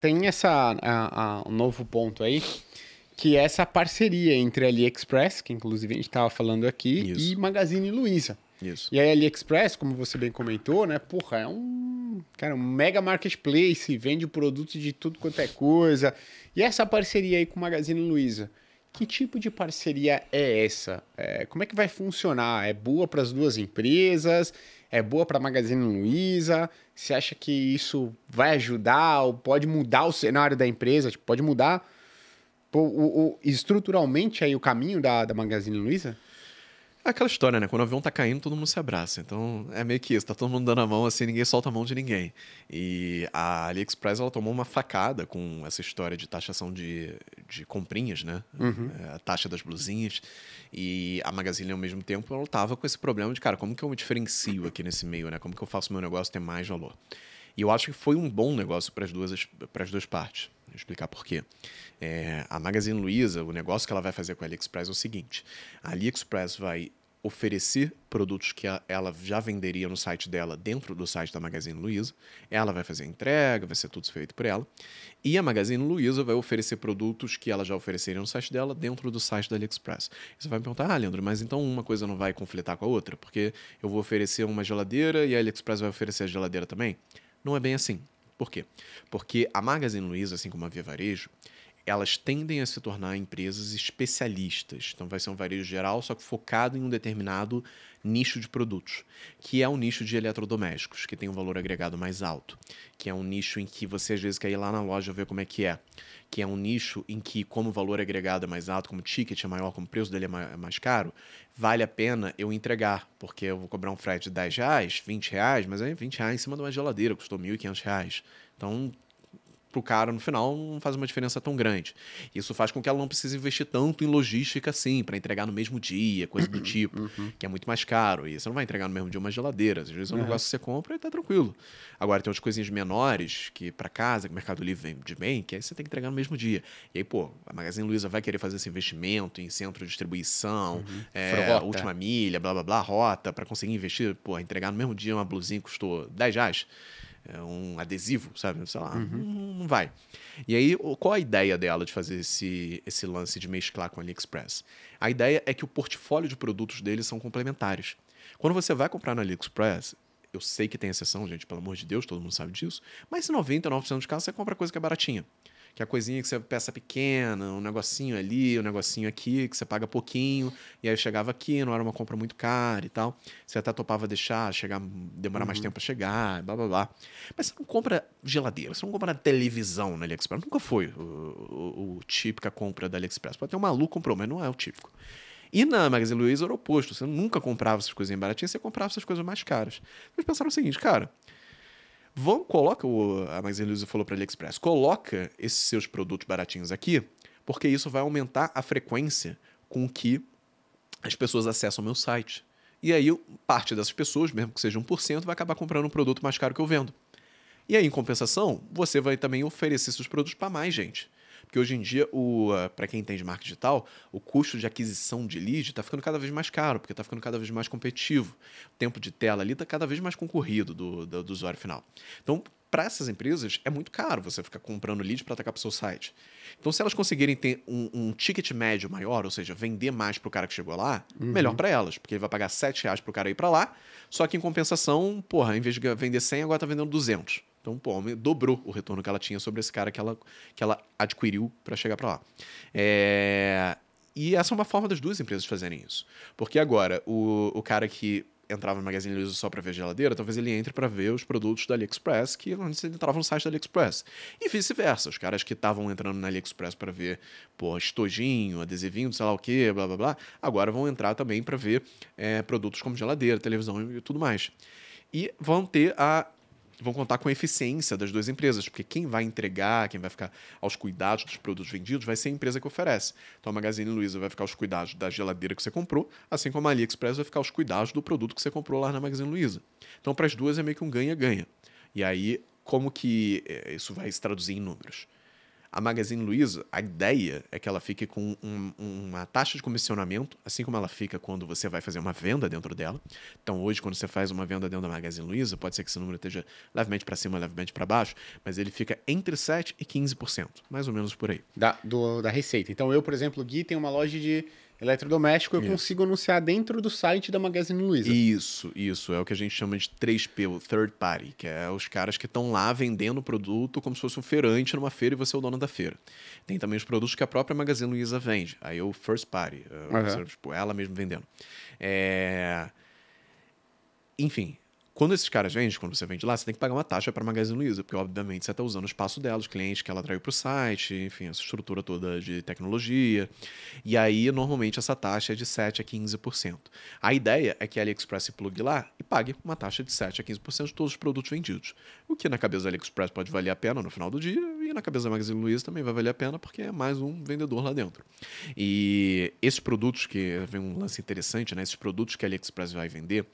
tem essa a, a, um novo ponto aí que é essa parceria entre a AliExpress, que inclusive a gente estava falando aqui, Isso. e Magazine Luiza. Isso. E a AliExpress, como você bem comentou, né? Porra, é um cara um mega marketplace, vende produtos de tudo quanto é coisa. E essa parceria aí com o Magazine Luiza, que tipo de parceria é essa? É, como é que vai funcionar? É boa para as duas empresas? É boa para Magazine Luiza? Você acha que isso vai ajudar ou pode mudar o cenário da empresa? Tipo, pode mudar o, o, o, estruturalmente aí o caminho da, da Magazine Luiza? aquela história, né? Quando o avião tá caindo, todo mundo se abraça. Então é meio que isso, tá todo mundo dando a mão assim, ninguém solta a mão de ninguém. E a AliExpress ela tomou uma facada com essa história de taxação de, de comprinhas, né? Uhum. É, a taxa das blusinhas. E a Magazine, ao mesmo tempo, ela tava com esse problema de, cara, como que eu me diferencio aqui nesse meio, né? Como que eu faço meu negócio ter mais valor? E eu acho que foi um bom negócio para as duas, pras duas partes. Vou explicar por quê. É, a Magazine Luiza, o negócio que ela vai fazer com a AliExpress é o seguinte: a AliExpress vai oferecer produtos que ela já venderia no site dela, dentro do site da Magazine Luiza. Ela vai fazer a entrega, vai ser tudo feito por ela. E a Magazine Luiza vai oferecer produtos que ela já ofereceria no site dela, dentro do site da AliExpress. E você vai me perguntar, ah, Leandro, mas então uma coisa não vai conflitar com a outra? Porque eu vou oferecer uma geladeira e a AliExpress vai oferecer a geladeira também? Não é bem assim. Por quê? Porque a Magazine Luiza, assim como a Via Varejo, elas tendem a se tornar empresas especialistas. Então, vai ser um varejo geral, só que focado em um determinado nicho de produtos, que é o um nicho de eletrodomésticos, que tem um valor agregado mais alto, que é um nicho em que você às vezes quer ir lá na loja ver como é que é, que é um nicho em que, como o valor agregado é mais alto, como o ticket é maior, como o preço dele é, é mais caro, vale a pena eu entregar, porque eu vou cobrar um frete de 10 reais, 20 reais, mas é 20 reais em cima de uma geladeira, custou 1.500 reais. Então, para o cara no final não faz uma diferença tão grande. Isso faz com que ela não precise investir tanto em logística assim, para entregar no mesmo dia, coisa do uhum, tipo, uhum. que é muito mais caro. E você não vai entregar no mesmo dia uma geladeira. Às vezes é um é. negócio que você compra e tá tranquilo. Agora tem umas coisinhas menores que para casa, que o Mercado Livre vem de bem, que aí você tem que entregar no mesmo dia. E aí, pô, a Magazine Luiza vai querer fazer esse investimento em centro de distribuição, uhum. é, última milha, blá blá blá, rota, para conseguir investir, pô, entregar no mesmo dia uma blusinha que custou 10 reais. É um adesivo, sabe? Sei lá, uhum. não vai. E aí, qual a ideia dela de fazer esse, esse lance de mesclar com a AliExpress? A ideia é que o portfólio de produtos deles são complementares. Quando você vai comprar na AliExpress, eu sei que tem exceção, gente, pelo amor de Deus, todo mundo sabe disso, mas em 99% dos casos você compra coisa que é baratinha que é a coisinha que você peça pequena, um negocinho ali, um negocinho aqui, que você paga pouquinho, e aí eu chegava aqui, não era uma compra muito cara e tal. Você até topava deixar, chegar, demorar uhum. mais tempo para chegar, blá blá blá. Mas você não compra geladeira, você não compra televisão na AliExpress. Nunca foi o, o, o típica compra da AliExpress. Pode ter um maluco comprou, mas não é o típico. E na Magazine Luiza era o oposto. Você nunca comprava essas coisinhas baratinhas, você comprava essas coisas mais caras. Eles pensaram o seguinte, cara, vão, coloca, o, a Magazine Luiza falou para AliExpress, coloca esses seus produtos baratinhos aqui, porque isso vai aumentar a frequência com que as pessoas acessam o meu site. E aí, parte dessas pessoas, mesmo que seja 1%, vai acabar comprando um produto mais caro que eu vendo. E aí, em compensação, você vai também oferecer seus produtos para mais gente. Porque hoje em dia, o eh, para quem entende marketing digital, o custo de aquisição de lead está ficando cada vez mais caro, porque está ficando cada vez mais competitivo. O tempo de tela ali está cada vez mais concorrido do, do, do usuário final. Então, para essas empresas é muito caro você ficar comprando lead para atacar para o seu site. Então, se elas conseguirem ter um, um ticket médio maior, ou seja, vender mais para o cara que chegou lá, uhum. melhor para elas, porque ele vai pagar 7 reais para o cara ir para lá, só que em compensação, porra, em vez de vender 100, agora está vendendo 200. Então, pô, dobrou o retorno que ela tinha sobre esse cara que ela, que ela adquiriu para chegar para lá. É... E essa é uma forma das duas empresas fazerem isso. Porque agora, o, o cara que entrava no Magazine Luiza só para ver geladeira, talvez ele entre para ver os produtos da AliExpress que antes ele entrava no site da AliExpress. E vice-versa, os caras que estavam entrando na AliExpress para ver, pô, estojinho, adesivinho, sei lá o que, blá blá blá, agora vão entrar também para ver é, produtos como geladeira, televisão e tudo mais. E vão ter a vão contar com a eficiência das duas empresas, porque quem vai entregar, quem vai ficar aos cuidados dos produtos vendidos, vai ser a empresa que oferece. Então a Magazine Luiza vai ficar aos cuidados da geladeira que você comprou, assim como a AliExpress vai ficar aos cuidados do produto que você comprou lá na Magazine Luiza. Então para as duas é meio que um ganha-ganha. E aí como que eh, isso vai se traduzir em números? A Magazine Luiza, a ideia é que ela fique com um, uma taxa de comissionamento, assim como ela fica quando você vai fazer uma venda dentro dela. Então, hoje, quando você faz uma venda dentro da Magazine Luiza, pode ser que esse número esteja levemente para cima, levemente para baixo, mas ele fica entre 7% e 15%, mais ou menos por aí. Da, do, da receita. Então, eu, por exemplo, Gui, tem uma loja de eletrodoméstico, eu isso. consigo anunciar dentro do site da Magazine Luiza. Isso, isso. É o que a gente chama de 3P, o third party, que é os caras que estão lá vendendo o produto como se fosse um feirante numa feira e você é o dono da feira. Tem também os produtos que a própria Magazine Luiza vende. Aí é o first party, uhum. tipo, ela mesmo vendendo. É... Enfim, quando esses caras vendem, quando você vende lá, você tem que pagar uma taxa para a Magazine Luiza, porque obviamente você está usando o espaço dela, os clientes que ela traiu para o site, enfim, essa estrutura toda de tecnologia. E aí, normalmente, essa taxa é de 7% a 15%. A ideia é que a AliExpress plugue lá e pague uma taxa de 7% a 15% de todos os produtos vendidos. O que na cabeça da AliExpress pode valer a pena no final do dia, e na cabeça da Magazine Luiza também vai valer a pena, porque é mais um vendedor lá dentro. E esses produtos, que vem um lance interessante, né? Esses produtos que a AliExpress vai vender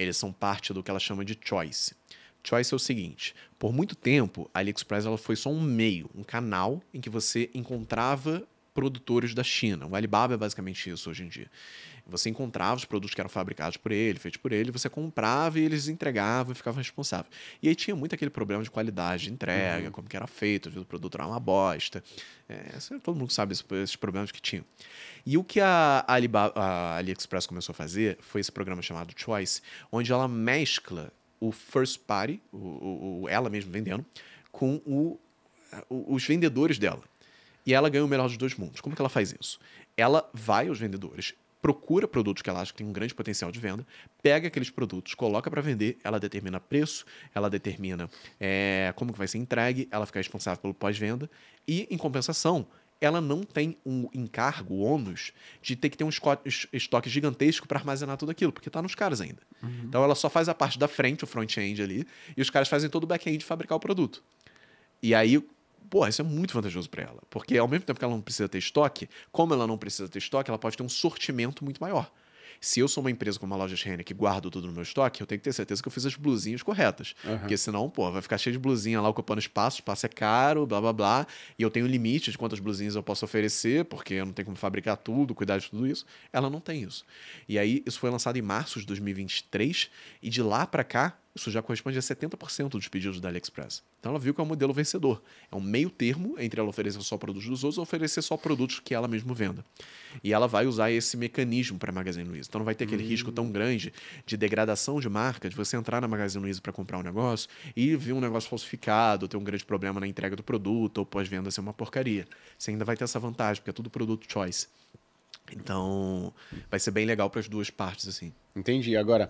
eles são parte do que ela chama de choice. Choice é o seguinte: por muito tempo, a AliExpress ela foi só um meio, um canal em que você encontrava produtores da China. O Alibaba é basicamente isso hoje em dia. Você encontrava os produtos que eram fabricados por ele, feitos por ele, você comprava e eles entregavam e ficava responsável. E aí tinha muito aquele problema de qualidade de entrega, uhum. como que era feito, o produto era uma bosta. É, todo mundo sabe esses problemas que tinha. E o que a, Alibaba, a AliExpress começou a fazer foi esse programa chamado Choice, onde ela mescla o first party, o, o, o ela mesma vendendo, com o, os vendedores dela e ela ganha o melhor dos dois mundos. Como que ela faz isso? Ela vai aos vendedores, procura produtos que ela acha que tem um grande potencial de venda, pega aqueles produtos, coloca para vender, ela determina preço, ela determina é, como que vai ser entregue, ela fica responsável pelo pós-venda e, em compensação, ela não tem um encargo, o ônus, de ter que ter um estoque gigantesco para armazenar tudo aquilo, porque está nos caras ainda. Uhum. Então ela só faz a parte da frente, o front-end ali, e os caras fazem todo o back-end de fabricar o produto. E aí, Porra, isso é muito vantajoso para ela. Porque ao mesmo tempo que ela não precisa ter estoque, como ela não precisa ter estoque, ela pode ter um sortimento muito maior. Se eu sou uma empresa como a loja Renner, que guardo tudo no meu estoque, eu tenho que ter certeza que eu fiz as blusinhas corretas. Uhum. Porque senão, pô, vai ficar cheio de blusinha lá ocupando espaço, espaço é caro, blá blá blá. E eu tenho limite de quantas blusinhas eu posso oferecer, porque eu não tenho como fabricar tudo, cuidar de tudo isso. Ela não tem isso. E aí, isso foi lançado em março de 2023, e de lá para cá, isso já corresponde a 70% dos pedidos da AliExpress. Então ela viu que é um modelo vencedor. É um meio termo entre ela oferecer só produtos dos outros ou oferecer só produtos que ela mesma venda. E ela vai usar esse mecanismo para a Magazine Luiza. Então não vai ter aquele hum. risco tão grande de degradação de marca, de você entrar na Magazine Luiza para comprar um negócio e ver um negócio falsificado, ter um grande problema na entrega do produto ou pós-venda ser uma porcaria. Você ainda vai ter essa vantagem, porque é tudo produto choice. Então, vai ser bem legal para as duas partes, assim. Entendi. Agora,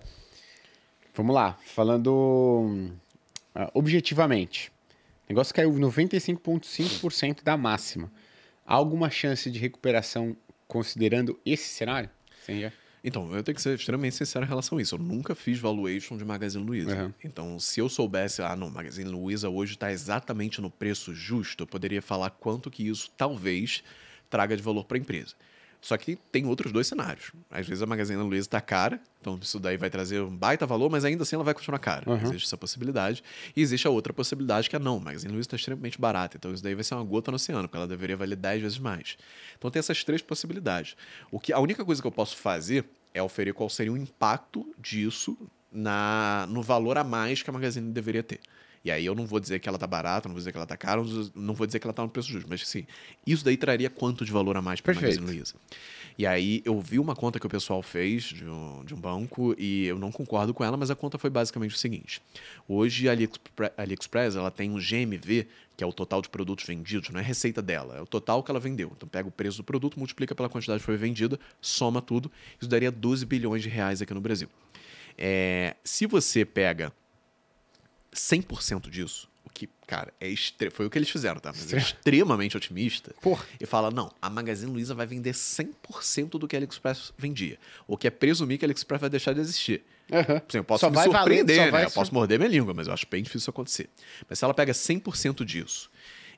Vamos lá, falando uh, objetivamente. O negócio caiu 95,5% da máxima. Há alguma chance de recuperação considerando esse cenário? Sim, já. É. Então, eu tenho que ser extremamente sincero em relação a isso. Eu nunca fiz valuation de Magazine Luiza. Uhum. Então, se eu soubesse, ah, não, Magazine Luiza hoje está exatamente no preço justo, eu poderia falar quanto que isso talvez traga de valor para a empresa. Só que tem outros dois cenários. Às vezes a Magazine Luiza está cara, então isso daí vai trazer um baita valor, mas ainda assim ela vai continuar cara. Uhum. Existe essa possibilidade. E existe a outra possibilidade que é não, a Magazine Luiza está extremamente barata, então isso daí vai ser uma gota no oceano, porque ela deveria valer 10 vezes mais. Então tem essas três possibilidades. O que A única coisa que eu posso fazer é oferecer qual seria o impacto disso na, no valor a mais que a Magazine deveria ter. E aí eu não vou dizer que ela tá barata, não vou dizer que ela tá cara, não vou dizer que ela tá no preço justo, mas assim, isso daí traria quanto de valor a mais para Magazine Luiza? E aí eu vi uma conta que o pessoal fez de um, de um banco e eu não concordo com ela, mas a conta foi basicamente o seguinte. Hoje a AliExpress, AliExpress ela tem um GMV, que é o total de produtos vendidos, não é receita dela, é o total que ela vendeu. Então pega o preço do produto, multiplica pela quantidade que foi vendida, soma tudo, isso daria 12 bilhões de reais aqui no Brasil. É, se você pega 100% disso. O que, cara, é estre... foi o que eles fizeram, tá? Mas é extremamente otimista. Porra. E fala, não, a Magazine Luiza vai vender 100% do que a AliExpress vendia. O que é presumir que a AliExpress vai deixar de existir. Uhum. eu posso só me surpreender, valer, né? Eu posso morder minha língua, mas eu acho bem difícil isso acontecer. Mas se ela pega 100% disso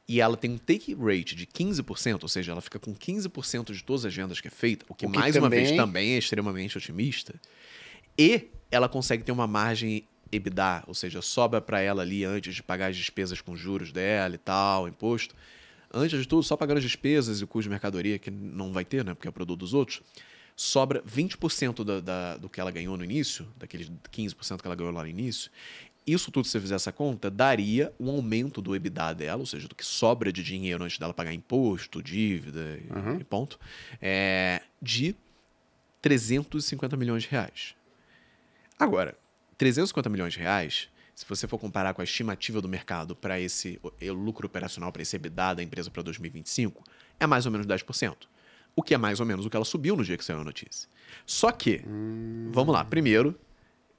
e ela tem um take rate de 15%, ou seja, ela fica com 15% de todas as vendas que é feita, o que, o que mais também... uma vez também é extremamente otimista, e ela consegue ter uma margem EBITDA, ou seja, sobra para ela ali antes de pagar as despesas com juros dela e tal, imposto. Antes de tudo, só pagando as despesas e o custo de mercadoria, que não vai ter, né, porque é produto dos outros, sobra 20% da, da, do que ela ganhou no início, daqueles 15% que ela ganhou lá no início. Isso tudo, se você fizer essa conta, daria um aumento do EBITDA dela, ou seja, do que sobra de dinheiro antes dela pagar imposto, dívida uhum. e ponto, é, de 350 milhões de reais. Agora, 350 milhões de reais, se você for comparar com a estimativa do mercado para esse eh, lucro operacional para esse EBITDA da empresa para 2025, é mais ou menos 10%. O que é mais ou menos o que ela subiu no dia que saiu a notícia. Só que, hum... vamos lá, primeiro,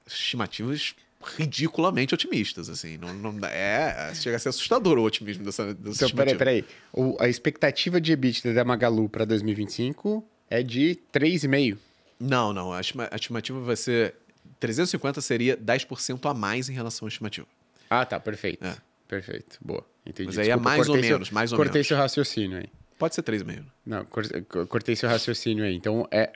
estimativas ridiculamente otimistas, assim. Não, não é, chega a ser assustador o otimismo dessa, dessa então, peraí, peraí. O, a expectativa de EBITDA da Magalu para 2025 é de 3,5. Não, não. a estimativa vai ser 350 seria 10% a mais em relação à estimativa. Ah, tá, perfeito. É. Perfeito, boa. Entendi. Mas aí é Desculpa, é mais ou menos, seu, mais ou cortei menos. Cortei seu raciocínio aí. Pode ser 3,5. Não, cortei seu raciocínio aí. Então, é,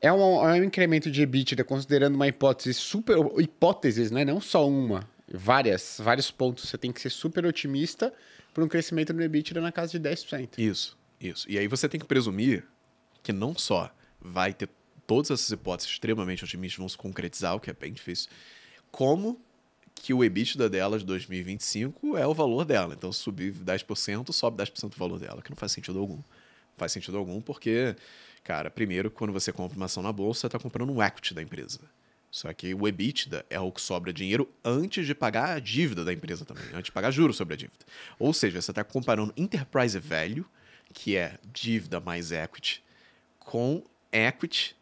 é, um, é um incremento de EBITDA considerando uma hipótese super... Hipóteses, né? Não só uma. Várias, vários pontos. Você tem que ser super otimista para um crescimento no EBITDA na casa de 10%. Isso, isso. E aí você tem que presumir que não só vai ter todas essas hipóteses extremamente otimistas vão se concretizar, o que é bem difícil, como que o EBITDA dela de 2025 é o valor dela. Então, subir 10%, sobe 10% o valor dela, que não faz sentido algum. Não faz sentido algum porque, cara, primeiro, quando você compra uma ação na bolsa, você está comprando um equity da empresa. Só que o EBITDA é o que sobra dinheiro antes de pagar a dívida da empresa também, antes de pagar juros sobre a dívida. Ou seja, você está comparando enterprise value, que é dívida mais equity, com equity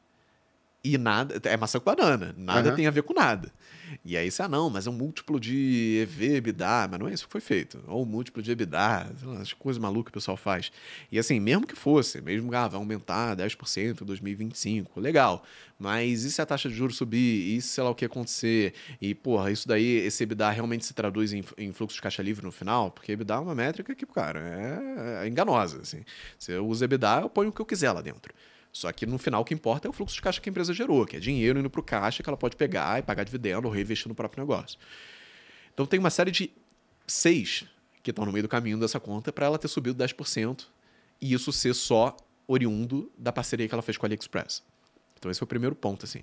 e nada. É maçã com banana. Nada uhum. tem a ver com nada. E aí você, ah, não, mas é um múltiplo de EV, EBITDA, mas não é isso que foi feito. Ou múltiplo de EBITDA, as coisas malucas que o pessoal faz. E assim, mesmo que fosse, mesmo ah, vai aumentar 10% em 2025, legal. Mas e se a taxa de juros subir? E sei lá o que acontecer? E, porra, isso daí, esse EBITDA realmente se traduz em, em fluxo de caixa livre no final? Porque EBITDA é uma métrica que, cara, é, é enganosa. Assim. Se eu uso EBITDA, eu ponho o que eu quiser lá dentro. Só que no final o que importa é o fluxo de caixa que a empresa gerou, que é dinheiro indo para o caixa que ela pode pegar e pagar dividendo ou reinvestir no próprio negócio. Então tem uma série de seis que estão no meio do caminho dessa conta para ela ter subido 10% e isso ser só oriundo da parceria que ela fez com a AliExpress. Então esse foi o primeiro ponto, assim.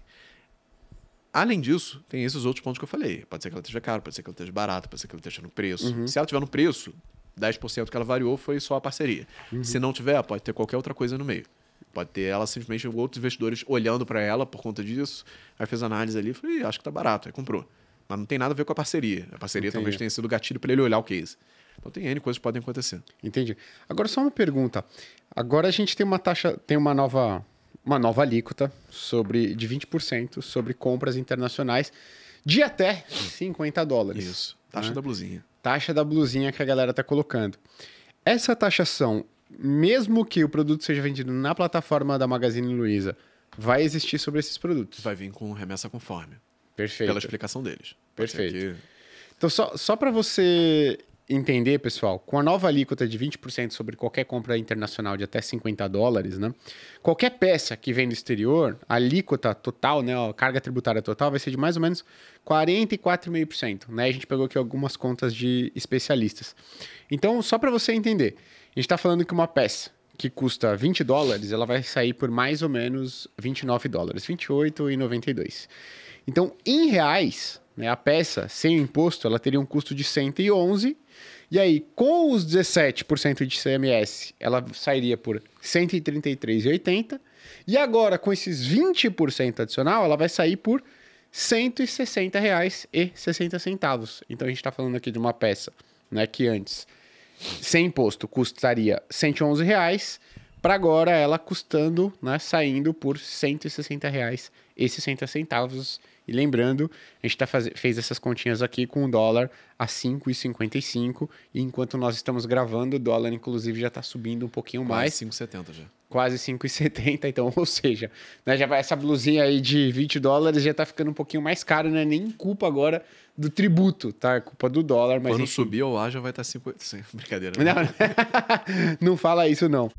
Além disso, tem esses outros pontos que eu falei. Pode ser que ela esteja caro, pode ser que ela esteja barata, pode ser que ela esteja no preço. Uhum. Se ela tiver no preço, 10% que ela variou foi só a parceria. Uhum. Se não tiver, pode ter qualquer outra coisa no meio. Pode ter ela simplesmente outros investidores olhando para ela por conta disso. Aí fez análise ali e falou, acho que tá barato. Aí comprou. Mas não tem nada a ver com a parceria. A parceria Entendi. talvez tenha sido gatilho para ele olhar o case. Então tem N coisas que podem acontecer. Entendi. Agora só uma pergunta. Agora a gente tem uma taxa, tem uma nova, uma nova alíquota sobre de 20% sobre compras internacionais de até 50 dólares. Isso. Taxa né? da blusinha. Taxa da blusinha que a galera tá colocando. Essa taxação, mesmo que o produto seja vendido na plataforma da Magazine Luiza, vai existir sobre esses produtos. Vai vir com remessa conforme. Perfeito. Pela explicação deles. Perfeito. Que... Então, só, só para você entender, pessoal, com a nova alíquota de 20% sobre qualquer compra internacional de até 50 dólares, né? Qualquer peça que vem do exterior, a alíquota total, né, a carga tributária total vai ser de mais ou menos 44,5%, né? A gente pegou aqui algumas contas de especialistas. Então, só para você entender, a gente está falando que uma peça que custa 20 dólares, ela vai sair por mais ou menos 29 dólares, 28,92. Então, em reais, né, a peça sem o imposto, ela teria um custo de 111, e aí com os 17% de CMS, ela sairia por 133,80, e agora com esses 20% adicional, ela vai sair por R$ 160,60. Então a gente está falando aqui de uma peça, né, que antes sem imposto, custaria 111 reais. Para agora, ela custando, né, saindo por 160 reais e 60 centavos. E lembrando, a gente tá faz... fez essas continhas aqui com o dólar a 5,55 e enquanto nós estamos gravando, o dólar inclusive já está subindo um pouquinho quase mais. 5,70 já. Quase 5,70, então, ou seja, né, já vai essa blusinha aí de 20 dólares já está ficando um pouquinho mais caro, né? Nem culpa agora do tributo, tá? É culpa do dólar, mas Quando enfim... subir ou lá já vai estar tá brincadeira. Né? Não, não fala isso não.